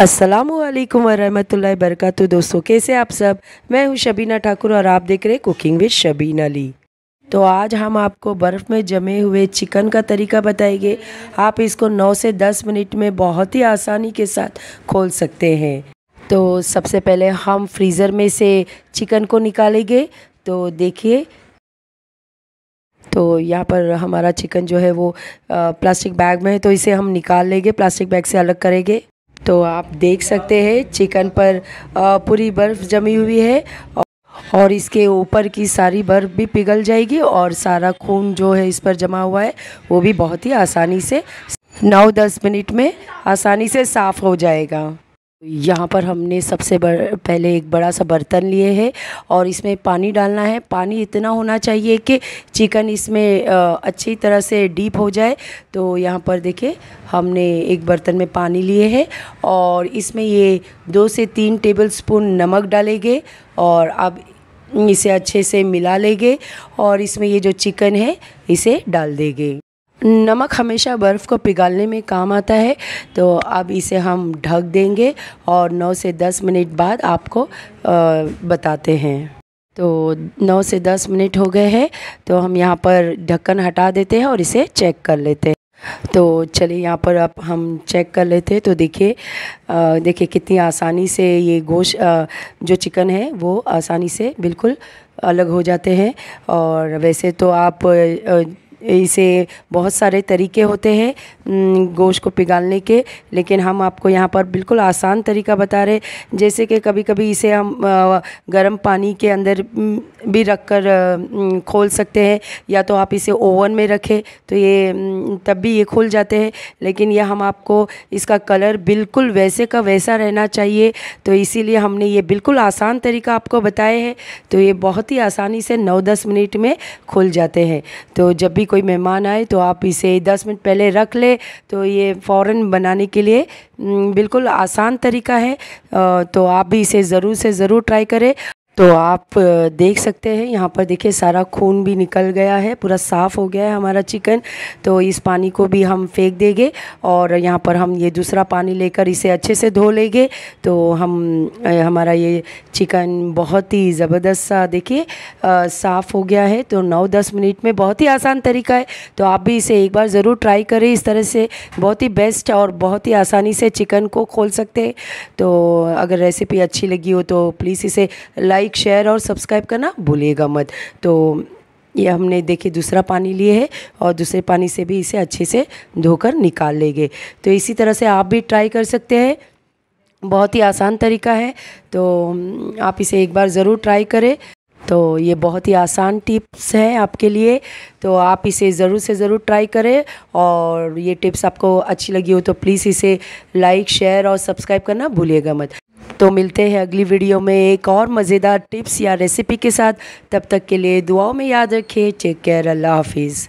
अस्सलाम वालेकुम वरहमतुल्लाहि दोस्तों कैसे आप सब मैं हूं शबीना ठाकुर और आप देख रहे हैं कुकिंग विद शबीना अली तो आज हम आपको बर्फ़ में जमे हुए चिकन का तरीका बताएंगे आप इसको 9 से 10 मिनट में बहुत ही आसानी के साथ खोल सकते हैं तो सबसे पहले हम फ्रीज़र में से चिकन को निकालेंगे तो देखिए तो यहाँ पर हमारा चिकन जो है वो प्लास्टिक बैग में है तो इसे हम निकाल लेंगे प्लास्टिक बैग से अलग करेंगे तो आप देख सकते हैं चिकन पर पूरी बर्फ़ जमी हुई है और इसके ऊपर की सारी बर्फ़ भी पिघल जाएगी और सारा खून जो है इस पर जमा हुआ है वो भी बहुत ही आसानी से नौ दस मिनट में आसानी से साफ़ हो जाएगा यहाँ पर हमने सबसे पहले एक बड़ा सा बर्तन लिए है और इसमें पानी डालना है पानी इतना होना चाहिए कि चिकन इसमें अच्छी तरह से डीप हो जाए तो यहाँ पर देखिए हमने एक बर्तन में पानी लिए है और इसमें ये दो से तीन टेबल स्पून नमक डालेंगे और अब इसे अच्छे से मिला लेंगे और इसमें ये जो चिकन है इसे डाल देंगे नमक हमेशा बर्फ़ को पिघालने में काम आता है तो अब इसे हम ढक देंगे और 9 से 10 मिनट बाद आपको बताते हैं तो 9 से 10 मिनट हो गए हैं तो हम यहाँ पर ढक्कन हटा देते हैं और इसे चेक कर लेते हैं तो चलिए यहाँ पर अब हम चेक कर लेते हैं तो देखिए देखिए कितनी आसानी से ये गोश जो चिकन है वो आसानी से बिल्कुल अलग हो जाते हैं और वैसे तो आप इसे बहुत सारे तरीके होते हैं गोश्त को पिघालने के लेकिन हम आपको यहाँ पर बिल्कुल आसान तरीका बता रहे जैसे कि कभी कभी इसे हम गर्म पानी के अंदर भी रख कर खोल सकते हैं या तो आप इसे ओवन में रखें तो ये तब भी ये खुल जाते हैं लेकिन यह हम आपको इसका कलर बिल्कुल वैसे का वैसा रहना चाहिए तो इसीलिए हमने ये बिल्कुल आसान तरीका आपको बताया है तो ये बहुत ही आसानी से नौ दस मिनट में खुल जाते हैं तो जब भी कोई मेहमान आए तो आप इसे दस मिनट पहले रख ले तो ये फ़ौर बनाने के लिए बिल्कुल आसान तरीका है तो आप भी इसे ज़रूर से ज़रूर ट्राई करें तो आप देख सकते हैं यहाँ पर देखिए सारा खून भी निकल गया है पूरा साफ़ हो गया है हमारा चिकन तो इस पानी को भी हम फेंक देंगे और यहाँ पर हम ये दूसरा पानी लेकर इसे अच्छे से धो लेंगे तो हम हमारा ये चिकन बहुत ही ज़बरदस्त सा देखिए साफ़ हो गया है तो नौ दस मिनट में बहुत ही आसान तरीका है तो आप भी इसे एक बार ज़रूर ट्राई करें इस तरह से बहुत ही बेस्ट और बहुत ही आसानी से चिकन को खोल सकते हैं तो अगर रेसिपी अच्छी लगी हो तो प्लीज़ इसे लाइक लाइक शेयर और सब्सक्राइब करना भूलिएगा मत तो ये हमने देखिए दूसरा पानी लिए है और दूसरे पानी से भी इसे अच्छे से धोकर निकाल लेंगे तो इसी तरह से आप भी ट्राई कर सकते हैं बहुत ही आसान तरीका है तो आप इसे एक बार ज़रूर ट्राई करें तो ये बहुत ही आसान टिप्स हैं आपके लिए तो आप इसे ज़रूर से ज़रूर ट्राई करें और ये टिप्स आपको अच्छी लगी हो तो प्लीज़ इसे लाइक शेयर और सब्सक्राइब करना भूलिएगा मत तो मिलते हैं अगली वीडियो में एक और मज़ेदार टिप्स या रेसिपी के साथ तब तक के लिए दुआओं में याद रखिए टेक केयर अल्लाह हाफिज़